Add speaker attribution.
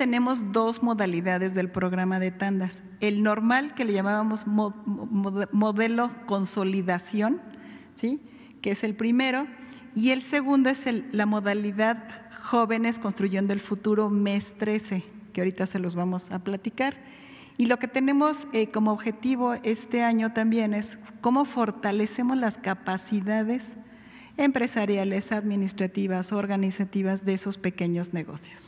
Speaker 1: tenemos dos modalidades del programa de tandas. El normal, que le llamábamos modelo consolidación, ¿sí? que es el primero, y el segundo es la modalidad jóvenes construyendo el futuro mes 13, que ahorita se los vamos a platicar. Y lo que tenemos eh, como objetivo este año también es cómo fortalecemos las capacidades empresariales, administrativas, organizativas de esos pequeños negocios.